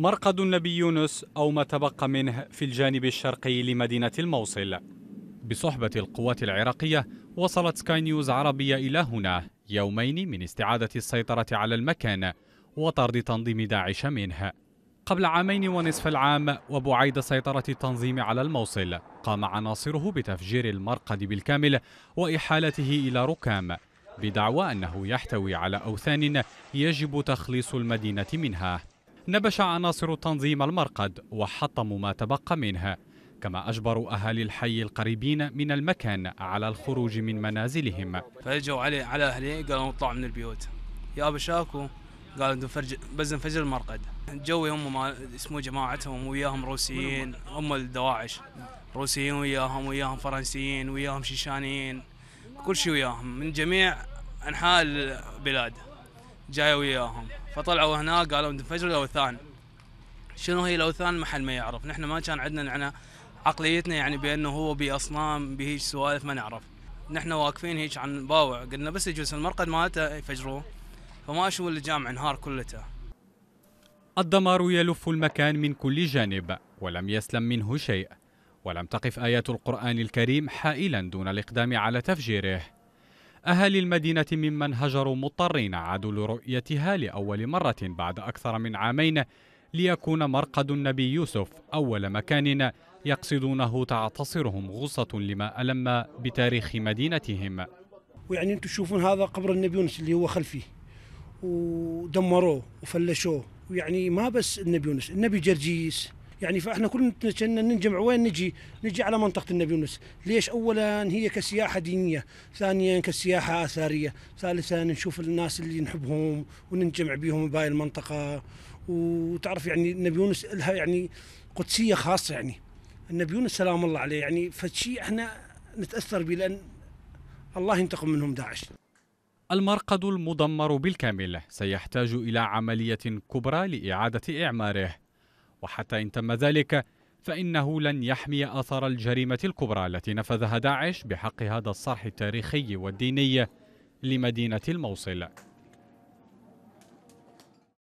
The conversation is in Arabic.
مرقد النبي يونس أو ما تبقى منه في الجانب الشرقي لمدينة الموصل بصحبة القوات العراقية وصلت سكاي نيوز عربية إلى هنا يومين من استعادة السيطرة على المكان وطرد تنظيم داعش منه قبل عامين ونصف العام وبعيد سيطرة التنظيم على الموصل قام عناصره بتفجير المرقد بالكامل وإحالته إلى ركام بدعوى أنه يحتوي على أوثان يجب تخليص المدينة منها نبش عناصر تنظيم المرقد وحطموا ما تبقى منها كما أجبروا أهالي الحي القريبين من المكان على الخروج من منازلهم فاجوا علي على أهلي قالوا اطلعوا من البيوت يا بشاكو قالوا بس نفجر المرقد جوي هم ما اسمه جماعتهم وياهم روسيين هم الدواعش روسيين وياهم وياهم فرنسيين وياهم شيشانيين كل شيء وياهم من جميع أنحاء البلاد جاي وياهم فطلعوا هناك قالوا انفجر الاوثان شنو هي الاوثان ما حد ما يعرف نحن ما كان عندنا نحن عقليتنا يعني بانه هو باصنام بهيج سوالف ما نعرف نحن واقفين هيك عن باوع قلنا بس يجوز المرقد مالته يفجروه فما اشوف الجامع انهار كلته الدمار يلف المكان من كل جانب ولم يسلم منه شيء ولم تقف ايات القران الكريم حائلا دون الاقدام على تفجيره أهالي المدينة ممن هجروا مضطرين عادوا لرؤيتها لأول مرة بعد أكثر من عامين ليكون مرقد النبي يوسف أول مكان يقصدونه تعتصرهم غصة لما ألم بتاريخ مدينتهم ويعني أنتم تشوفون هذا قبر النبي يونس اللي هو خلفي ودمروه وفلشوه ويعني ما بس النبي يونس النبي جرجيس يعني فاحنا كلنا نجمع وين نجي نجي على منطقه النبي يونس ليش اولا هي كسياحه دينيه ثانيا كسياحه اثاريه، ثالثا نشوف الناس اللي نحبهم وننجمع بهم بهاي المنطقه وتعرف يعني النبي يونس لها يعني قدسيه خاصه يعني النبي يونس سلام الله عليه يعني فشيء احنا نتاثر به لان الله ينتقم منهم داعش المرقد المدمر بالكامل سيحتاج الى عمليه كبرى لاعاده اعماره وحتى إن تم ذلك فإنه لن يحمي أثر الجريمة الكبرى التي نفذها داعش بحق هذا الصرح التاريخي والديني لمدينة الموصل